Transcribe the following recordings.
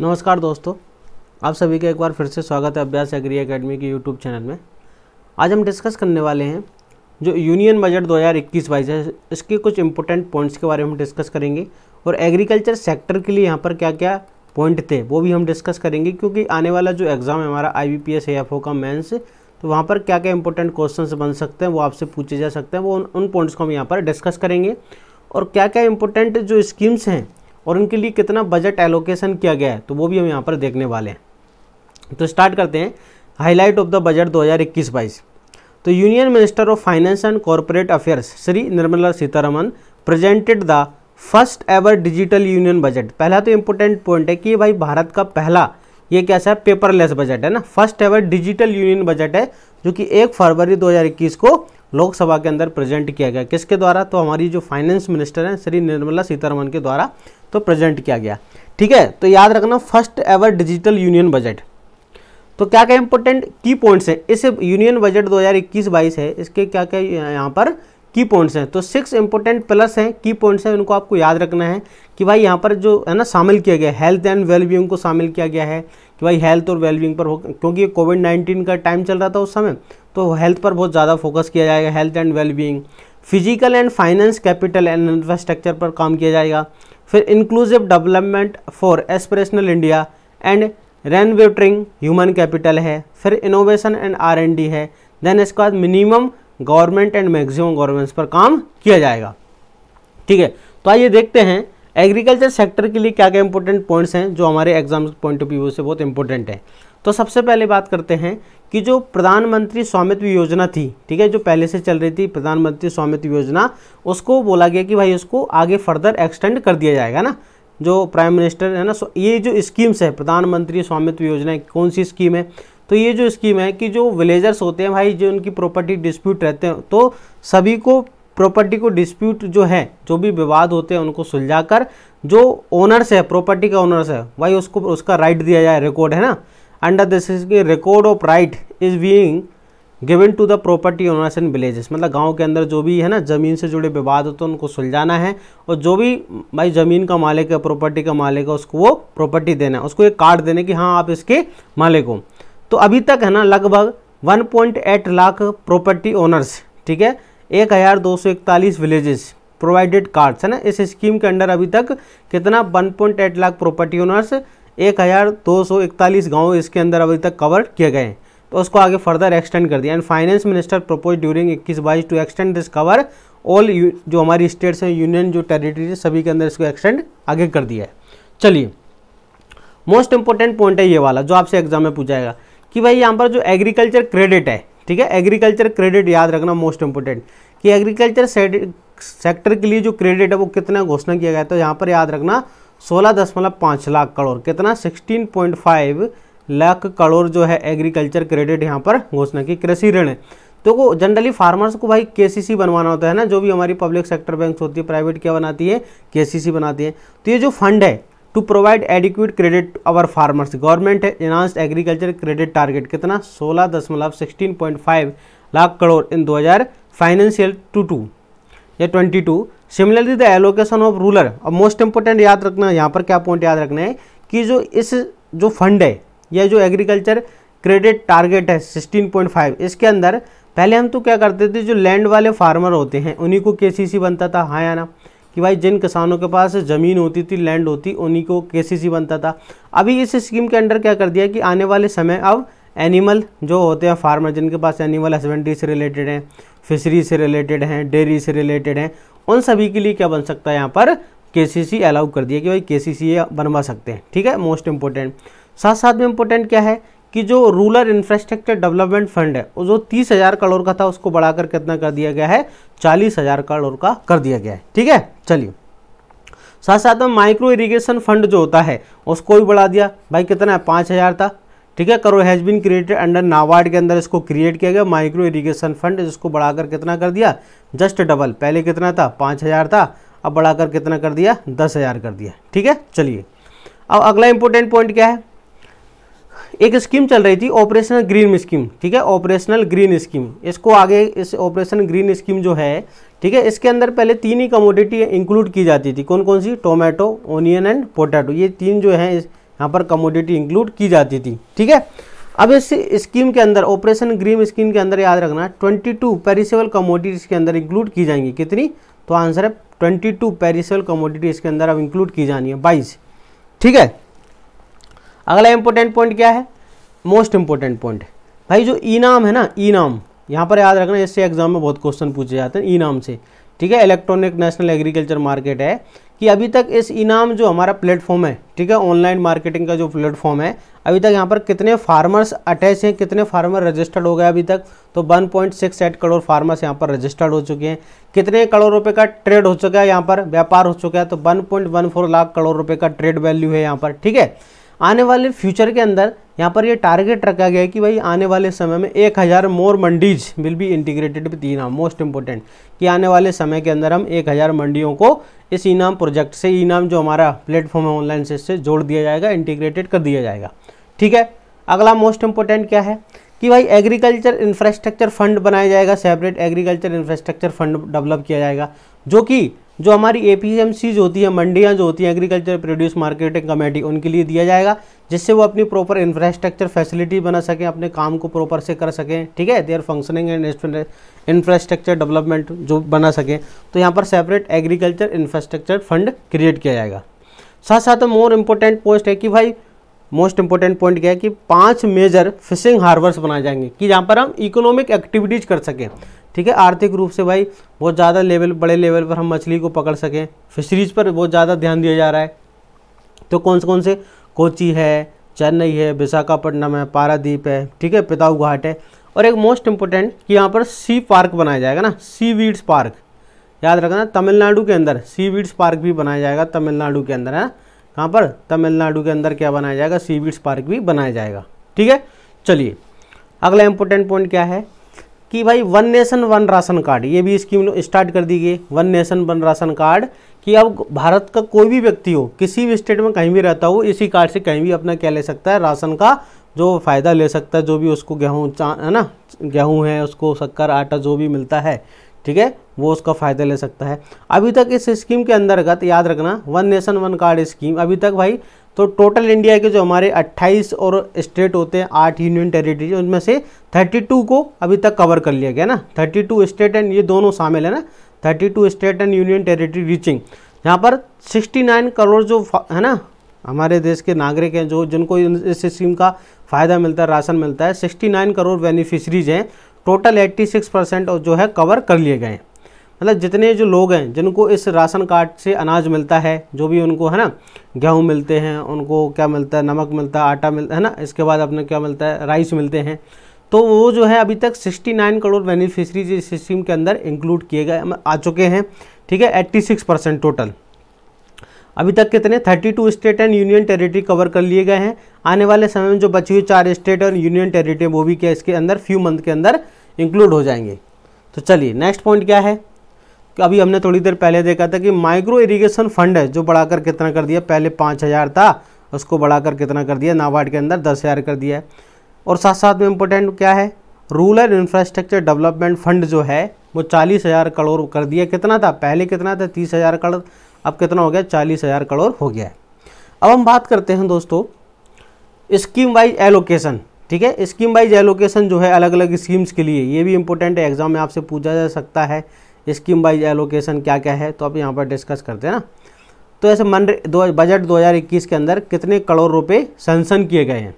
नमस्कार दोस्तों आप सभी का एक बार फिर से स्वागत है अभ्यास एग्री अकेडमी के यूट्यूब चैनल में आज हम डिस्कस करने वाले हैं जो यूनियन बजट 2021 हज़ार है इसके कुछ इंपॉर्टेंट पॉइंट्स के बारे में हम डिस्कस करेंगे और एग्रीकल्चर सेक्टर के लिए यहाँ पर क्या क्या पॉइंट थे वो भी हम डिस्कस करेंगे क्योंकि आने वाला जो एग्ज़ाम है हमारा आई बी का मेन्स तो वहाँ पर क्या क्या इंपॉर्टेंट क्वेश्चन बन सकते हैं वो आपसे पूछे जा सकते हैं वो उन पॉइंट्स को हम यहाँ पर डिस्कस करेंगे और क्या क्या इंपॉर्टेंट जो स्कीम्स हैं और उनके लिए कितना बजट एलोकेशन किया गया है तो वो भी हम यहाँ पर देखने वाले हैं तो स्टार्ट करते हैं हाईलाइट ऑफ द बजट 2021-22 तो union minister of finance and corporate affairs Shri Nirmala Sitharaman presented the first ever digital union budget पहला तो इम्पोर्टेंट पॉइंट है कि भाई भारत का पहला ये कैसा है पेपरलेस बजट है ना first ever digital union budget है जो कि एक फरवरी 2021 को लोकसभा के अंदर प्रेजेंट किया गया किसके द्वारा तो हमारी जो फाइनेंस मिनिस्टर हैं श्री निर्मला सीतारमन के द्वारा तो प्रेजेंट किया गया ठीक है तो याद रखना first ever digital union budget तो क्या क्या इंपॉर्टेंट की पॉइंट्स हैं इस यूनियन बजट 2021-22 है इसके क्या क्या यहाँ पर की पॉइंट्स हैं तो सिक्स इंपॉर्टेंट प्लस हैं की पॉइंट्स हैं उनको आपको याद रखना है कि भाई यहाँ पर जो है ना शामिल किया गया हेल्थ एंड वेलबींग को शामिल किया गया है कि भाई हेल्थ और वेलविंग पर क्योंकि कोविड नाइन्टीन का टाइम चल रहा था उस समय तो हेल्थ पर बहुत ज़्यादा फोकस किया जाएगा health and wellbeing physical and finance capital and infrastructure पर काम किया जाएगा फिर inclusive development for aspirational India and reinvigorating human capital है फिर innovation and R and D है देन इसके बाद minimum government and maximum governments पर काम किया जाएगा ठीक है तो आइए देखते हैं एग्रीकल्चर सेक्टर के लिए क्या क्या इंपॉर्टेंट पॉइंट्स हैं जो हमारे एग्जाम पॉइंट ऑफ व्यू से बहुत इंपॉर्टेंट है तो सबसे पहले बात करते हैं कि जो प्रधानमंत्री स्वामित्व योजना थी ठीक है जो पहले से चल रही थी प्रधानमंत्री स्वामित्व योजना उसको बोला गया कि भाई उसको आगे फर्दर एक्सटेंड कर दिया जाएगा ना जो प्राइम मिनिस्टर है ना ये जो स्कीम्स है प्रधानमंत्री स्वामित्व योजना कौन सी स्कीम है तो ये जो स्कीम है कि जो विलेजर्स होते हैं भाई जो उनकी प्रॉपर्टी डिस्प्यूट रहते हैं तो सभी को प्रॉपर्टी को डिस्प्यूट जो है जो भी विवाद होते हैं उनको सुलझाकर जो ओनर्स है प्रॉपर्टी का ओनर्स है भाई उसको उसका राइट दिया जाए रिकॉर्ड है ना अंडर दिस इज की record of right is being given to the property owners in villages मतलब गांव के अंदर जो भी है ना ज़मीन से जुड़े विवाद होते हैं उनको सुलझाना है और जो भी भाई ज़मीन का मालिक है प्रॉपर्टी का मालिक है उसको वो प्रॉपर्टी देना है उसको एक कार्ड देने की हाँ आप इसके मालिक हो तो अभी तक है ना लगभग वन लाख प्रॉपर्टी ओनर्स ठीक है एक हज़ार दो सौ इकतालीस विलेजेस प्रोवाइडेड कार्ड्स है ना इस स्कीम के अंडर अभी तक कितना one point eight lakh property owners एक हज़ार दो सौ इकतालीस गाँव इसके अंदर अभी तक कवर किए गए हैं तो उसको आगे फर्दर एक्सटेंड कर दिया and finance minister propose during इक्कीस बाईस to extend this cover all जो हमारी स्टेट्स हैं यूनियन जो टेरिटरीज सभी के अंदर इसको एक्सटेंड आगे कर दिया है चलिए मोस्ट इंपॉर्टेंट पॉइंट है ये वाला जो आपसे एग्जाम में पूछाएगा कि भाई यहाँ पर जो एग्रीकल्चर क्रेडिट है ठीक है एग्रीकल्चर क्रेडिट याद रखना मोस्ट इंपोर्टेंट कि एग्रीकल्चर सेक्टर के लिए जो क्रेडिट है वो कितना घोषणा किया गया तो यहाँ पर याद रखना सोलह दशमलव पाँच लाख करोड़ कितना sixteen point five lakh crore जो है एग्रीकल्चर क्रेडिट यहाँ पर घोषणा की कृषि ऋण तो वो जनरली फार्मर्स को भाई केसीसी बनवाना होता है ना जो भी हमारी पब्लिक सेक्टर बैंक होती है प्राइवेट क्या बनाती है केसीसी बनाती है तो ये जो फंड है to provide adequate credit our farmers government enhanced agriculture credit target कितना सोलह दशमलव sixteen point five lakh crore in दो हज़ार फाइनेंशियल टू टू या twenty two similarly the allocation of rural और मोस्ट इंपॉर्टेंट याद रखना यहाँ पर क्या पॉइंट याद रखना है कि जो इस जो फंड है या जो एग्रीकल्चर क्रेडिट टारगेट है सिक्सटीन पॉइंट फाइव इसके अंदर पहले हम तो क्या करते थे जो लैंड वाले फार्मर होते हैं उन्हीं को के सी सी बनता था हाँ या ना कि भाई जिन किसानों के पास ज़मीन होती थी लैंड होती उन्हीं को के बनता था अभी इस स्कीम के अंडर क्या कर दिया कि आने वाले समय अब एनिमल जो होते हैं फार्मर जिनके पास एनिमल हस्बेंड्री से रिलेटेड हैं फिशरी से रिलेटेड हैं डेयरी से रिलेटेड हैं उन सभी के लिए क्या बन सकता है यहाँ पर के सी अलाउ कर दिया कि भाई के सी बनवा सकते हैं ठीक है मोस्ट इम्पोर्टेंट साथ साथ में इम्पोर्टेंट क्या है कि जो रूरल इंफ्रास्ट्रक्चर डेवलपमेंट फंड है जो तीस हजार करोड़ का था उसको बढ़ाकर कितना कर दिया गया है चालीस हजार करोड़ का कर दिया गया है ठीक है चलिए साथ साथ में माइक्रो इरिगेशन फंड जो होता है उसको भी बढ़ा दिया भाई कितना है पाँच हज़ार था ठीक है करो has been created under NABARD के अंदर इसको क्रिएट किया गया माइक्रो इरीगेशन फंड जिसको बढ़ाकर कितना कर दिया जस्ट डबल पहले कितना था पाँच हज़ार था अब बढ़ाकर कितना कर दिया दस हज़ार कर दिया ठीक है चलिए अब अगला इंपॉर्टेंट पॉइंट क्या है एक स्कीम चल रही थी ऑपरेशनल ग्रीन स्कीम ठीक है ऑपरेशनल ग्रीन स्कीम इसको आगे इस ऑपरेशन ग्रीन स्कीम जो है ठीक है इसके अंदर पहले तीन ही कमोडिटी इंक्लूड की जाती थी कौन कौन सी टोमेटो ऑनियन एंड पोटैटो ये तीन जो है यहाँ पर कमोडिटी इंक्लूड की जाती थी ठीक है अब इस स्कीम के अंदर ऑपरेशन ग्रीन स्कीम के अंदर याद रखना 22 पेरिसेबल कमोडिटीज के अंदर इंक्लूड की जाएंगी कितनी तो आंसर है 22 पेरिसेबल कमोडिटी इसके अंदर अब इंक्लूड की जानी है 22 ठीक है अगला इंपॉर्टेंट पॉइंट क्या है मोस्ट इंपॉर्टेंट पॉइंट भाई जो ई नाम है ना ई नाम यहाँ पर याद रखना इससे एग्जाम में बहुत क्वेश्चन पूछे जाते हैं ई नाम से ठीक है इलेक्ट्रॉनिक नेशनल एग्रीकल्चर मार्केट है कि अभी तक इस इनाम जो हमारा प्लेटफॉर्म है ठीक है ऑनलाइन मार्केटिंग का जो प्लेटफॉर्म है अभी तक यहाँ पर कितने फार्मर्स अटैच हैं कितने फार्मर रजिस्टर्ड हो गए अभी तक तो 1.68 करोड़ फार्मर्स यहाँ पर रजिस्टर्ड हो चुके हैं कितने करोड़ रुपये का ट्रेड हो चुका है यहाँ पर व्यापार हो चुका है तो वन लाख करोड़ रुपये का ट्रेड वैल्यू है यहाँ पर ठीक है आने वाले फ्यूचर के अंदर यहाँ पर ये टारगेट रखा गया है कि भाई आने वाले समय में एक हज़ार more mandis will be integrated with eNAM most important कि आने वाले समय के अंदर हम एक हज़ार मंडियों को इस ईनाम प्रोजेक्ट से ईनाम जो हमारा प्लेटफॉर्म है ऑनलाइन से इससे जोड़ दिया जाएगा इंटीग्रेटेड कर दिया जाएगा ठीक है अगला मोस्ट इम्पोर्टेंट क्या है कि भाई एग्रीकल्चर इंफ्रास्ट्रक्चर फंड बनाया जाएगा separate agriculture infrastructure fund develop किया जाएगा जो कि जो हमारी ए होती है मंडियाँ जो होती हैं एग्रीकल्चर प्रोड्यूस मार्केटिंग कमेटी उनके लिए दिया जाएगा जिससे वो अपनी प्रॉपर इंफ्रास्ट्रक्चर फैसिलिटी बना सकें अपने काम को प्रॉपर से कर सकें ठीक है their functioning and infrastructure development जो बना सकें तो यहाँ पर separate agriculture infrastructure fund create किया जाएगा साथ साथ मोर इम्पोर्टेंट पोस्ट है कि भाई मोस्ट इंपॉर्टेंट पॉइंट क्या है कि पांच मेजर फिशिंग हार्बर्स बनाए जाएंगे कि जहाँ पर हम इकोनॉमिक एक्टिविटीज़ कर सकें ठीक है आर्थिक रूप से भाई बहुत ज़्यादा लेवल बड़े लेवल पर हम मछली को पकड़ सकें फिशरीज पर बहुत ज़्यादा ध्यान दिया जा रहा है तो कौन से कौन से कोची है चेन्नई है विशाखापट्टनम है पारादीप है ठीक है पिताऊ घाट है और एक मोस्ट इम्पोर्टेंट कि यहाँ पर सी पार्क बनाया जाएगा ना सी वीड्स पार्क याद रखना तमिलनाडु के अंदर सी वीड्स पार्क भी बनाया जाएगा तमिलनाडु के अंदर है ना कहाँ पर तमिलनाडु के अंदर क्या बनाया जाएगा सी वीड्स पार्क भी बनाया जाएगा ठीक है चलिए अगला इम्पोर्टेंट पॉइंट क्या है कि भाई one nation one ration card ये भी स्कीम स्टार्ट कर दी गई one nation one ration card कि अब भारत का कोई भी व्यक्ति हो किसी भी स्टेट में कहीं भी रहता हो इसी कार्ड से कहीं भी अपना क्या ले सकता है राशन का जो फ़ायदा ले सकता है जो भी उसको गेहूँ है ना गेहूँ है उसको शक्कर आटा जो भी मिलता है ठीक है वो उसका फ़ायदा ले सकता है अभी तक इस स्कीम के अंतर्गत याद रखना one nation one card scheme अभी तक भाई तो टोटल इंडिया के जो हमारे 28 और स्टेट होते हैं आठ यूनियन टेरिटरी उनमें से 32 को अभी तक कवर कर लिया गया ना 32 स्टेट एंड ये दोनों शामिल है ना 32 state and union territory reaching यहाँ पर 69 करोड़ जो है ना हमारे देश के नागरिक हैं जो जिनको इस स्कीम का फ़ायदा मिलता है राशन मिलता है सिक्सटी करोड़ बेनिफिशरीज हैं टोटल एट्टी परसेंट जो है कवर कर लिए गए हैं मतलब जितने जो लोग हैं जिनको इस राशन कार्ड से अनाज मिलता है जो भी उनको है ना गेहूँ मिलते हैं उनको क्या मिलता है नमक मिलता है आटा मिलता है ना इसके बाद अपने क्या मिलता है राइस मिलते हैं तो वो जो है अभी तक 69 करोड़ बेनिफिशरीज इस स्कीम के अंदर इंक्लूड किए गए आ चुके हैं ठीक है 86 परसेंट टोटल अभी तक कितने 32 state and union territory cover कर लिए गए हैं आने वाले समय में जो बची हुई चार स्टेट और यूनियन टेरिटरी वो भी क्या इसके अंदर फ्यू मंथ के अंदर इंक्लूड हो जाएंगे तो चलिए नेक्स्ट पॉइंट क्या है अभी हमने थोड़ी देर पहले देखा था कि माइक्रो इरिगेशन फंड है जो बढ़ाकर कितना कर दिया पहले पाँच हज़ार था उसको बढ़ाकर कितना कर दिया नाबार्ड के अंदर दस हज़ार कर दिया है और साथ साथ में इम्पोर्टेंट क्या है रूरल इंफ्रास्ट्रक्चर डेवलपमेंट फंड जो है वो चालीस हज़ार करोड़ कर दिया कितना था पहले कितना था तीस हज़ार करोड़ अब कितना हो गया चालीस हज़ार करोड़ हो गया है अब हम बात करते हैं दोस्तों स्कीम वाइज एलोकेशन ठीक है स्कीम वाइज एलोकेशन जो है अलग अलग स्कीम्स के लिए ये भी इम्पोर्टेंट है एग्जाम में आपसे पूछा जा सकता है स्कीम वाइज एलोकेशन क्या क्या है तो आप यहाँ पर डिस्कस करते हैं ना तो ऐसे मनरे दो बजट 2021 के अंदर कितने करोड़ रुपए सेंसन किए गए हैं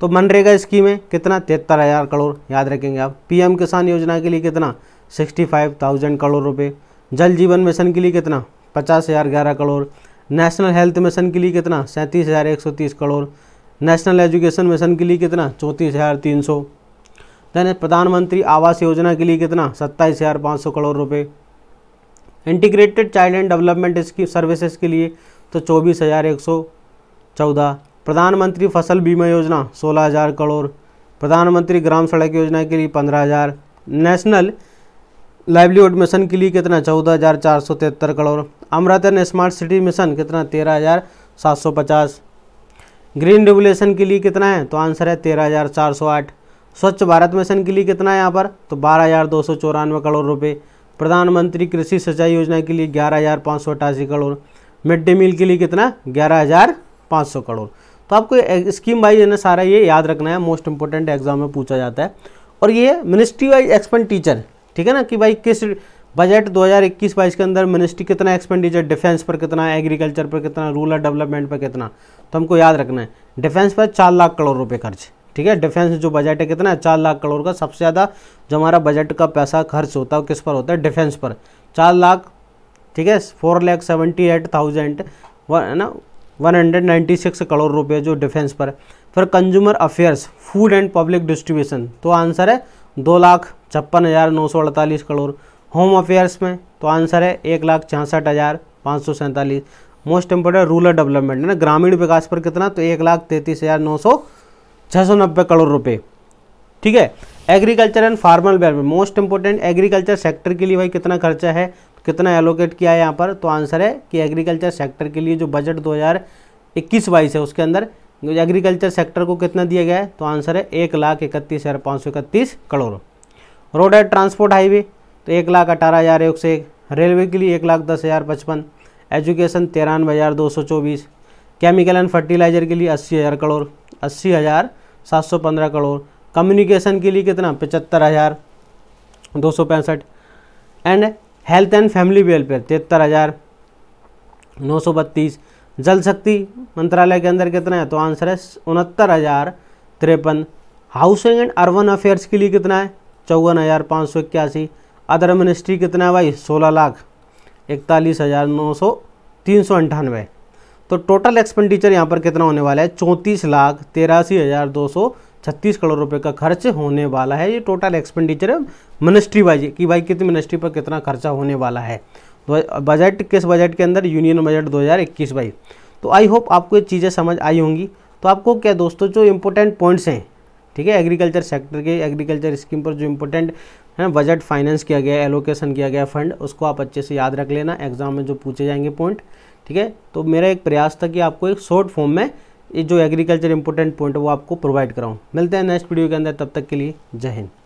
तो मनरेगा स्कीम है कितना तिहत्तर हज़ार करोड़ याद रखेंगे आप पीएम किसान योजना के लिए कितना सिक्सटी फाइव थाउजेंड करोड़ रुपये जल जीवन मिशन के लिए कितना पचास हज़ार ग्यारह करोड़ नेशनल हेल्थ मिशन के लिए कितना सैंतीस हज़ार एक सौ तीस करोड़ नेशनल एजुकेशन मिशन के लिए कितना चौंतीस हज़ार तीन सौ देन प्रधानमंत्री आवास योजना के लिए कितना सत्ताईस हज़ार पाँच सौ करोड़ रुपये integrated child and development scheme services के लिए तो चौबीस हज़ार एक सौ चौदह प्रधानमंत्री फसल बीमा योजना सोलह हज़ार करोड़ प्रधानमंत्री ग्राम सड़क योजना के लिए पंद्रह हज़ार नेशनल लाइवलीहुड मिशन के लिए कितना चौदह हज़ार चार सौ तिहत्तर crore Amrut smart city mission कितना तेरह हज़ार सात सौ पचास ग्रीन रेवोल्यूशन के लिए कितना है तो आंसर है तेरह हज़ार चार सौ आठ स्वच्छ भारत मिशन के लिए कितना है यहाँ पर तो बारह हज़ार दो सौ चौरानवे करोड़ रुपये प्रधानमंत्री कृषि सिंचाई योजना के लिए ग्यारह हज़ार पाँच सौ अठासी करोड़ मिड डे मील के लिए कितना ग्यारह हज़ार पाँच सौ करोड़ तो आपको स्कीम वाइज ना सारा ये याद रखना है मोस्ट इंपॉर्टेंट एग्जाम में पूछा जाता है और ये मिनिस्ट्री वाइज एक्सपेंडिचर ठीक है ना कि भाई किस बजट 2021 बाईस के अंदर मिनिस्ट्री कितना एक्सपेंडिचर डिफेंस पर कितना एग्रीकल्चर पर कितना रूरल डेवलपमेंट पर कितना तो हमको याद रखना है डिफेंस पर चार लाख करोड़ रुपये खर्च ठीक है डिफेंस जो बजट है कितना है चार लाख करोड़ का सबसे ज़्यादा जो हमारा बजट का पैसा खर्च होता है किस पर होता है डिफेंस पर चार लाख ठीक है four lakh seventy eight thousand है ना one hundred ninety six crore रुपए जो डिफेंस पर फिर consumer affairs food and public distribution तो आंसर है दो लाख छप्पन हज़ार नौ सौ अड़तालीस करोड़ होम अफेयर्स में तो आंसर है एक लाख छियासठ हज़ार पाँच सौ सैंतालीस मोस्ट इंपॉर्टेंट रूरल डेवलपमेंट है ना ग्रामीण विकास पर कितना तो एक लाख तैंतीस हज़ार नौ सौ छः सौ नब्बे करोड़ रुपए ठीक है agriculture and farmers welfare most important agriculture sector के लिए भाई कितना खर्चा है कितना एलोकेट किया है यहाँ पर तो आंसर है कि एग्रीकल्चर सेक्टर के लिए जो बजट दो हज़ार इक्कीस बाईस है उसके अंदर एग्रीकल्चर सेक्टर को कितना दिया गया है तो आंसर है एक लाख इकतीस हज़ार पाँच सौ इकतीस crore road and transport highway तो एक लाख अठारह हज़ार एक सौ एक रेलवे के लिए एक लाख दस हज़ार पचपन एजुकेशन तिरानवे हज़ार दो सौ चौबीस केमिकल एंड फर्टिलाइज़र के लिए अस्सी हज़ार करोड़ अस्सी हज़ार सात सौ पंद्रह करोड़ कम्युनिकेशन के लिए कितना पचहत्तर हज़ार दो सौ पैंसठ and health and family welfare तिहत्तर हज़ार नौ सौ बत्तीस जल शक्ति मंत्रालय के अंदर कितना है तो आंसर है उनहत्तर हज़ार तिरपन हाउसिंग एंड अर्बन अफेयर्स के लिए कितना है चौवन हज़ार पाँच सौ इक्यासी अदर मिनिस्ट्री कितना है भाई सोलह लाख इकतालीस हज़ार नौ सौ तीन सौ अंठानवे तो टोटल एक्सपेंडिचर यहाँ पर कितना होने वाला है चौंतीस लाख तेरासी हज़ार दो सौ छत्तीस करोड़ रुपए का खर्च होने वाला है ये टोटल एक्सपेंडिचर है मिनिस्ट्री वाइज कि भाई कितनी मिनिस्ट्री पर कितना खर्चा होने वाला है बजट किस बजट के अंदर यूनियन बजट इक्कीस भाई तो आई होप आपको ये चीज़ें समझ आई होंगी तो आपको क्या दोस्तों जो इम्पोर्टेंट पॉइंट्स हैं ठीक है एग्रीकल्चर सेक्टर के एग्रीकल्चर स्कीम पर जो इम्पोर्टेंट है बजट फाइनेंस किया गया एलोकेशन किया गया फंड उसको आप अच्छे से याद रख लेना एग्जाम में जो पूछे जाएंगे पॉइंट ठीक है तो मेरा एक प्रयास था कि आपको एक शॉर्ट फॉर्म में ये जो एग्रीकल्चर इंपोर्टेंट पॉइंट है वो आपको प्रोवाइड कराऊँ मिलते हैं नेक्स्ट वीडियो के अंदर तब तक के लिए जय हिंद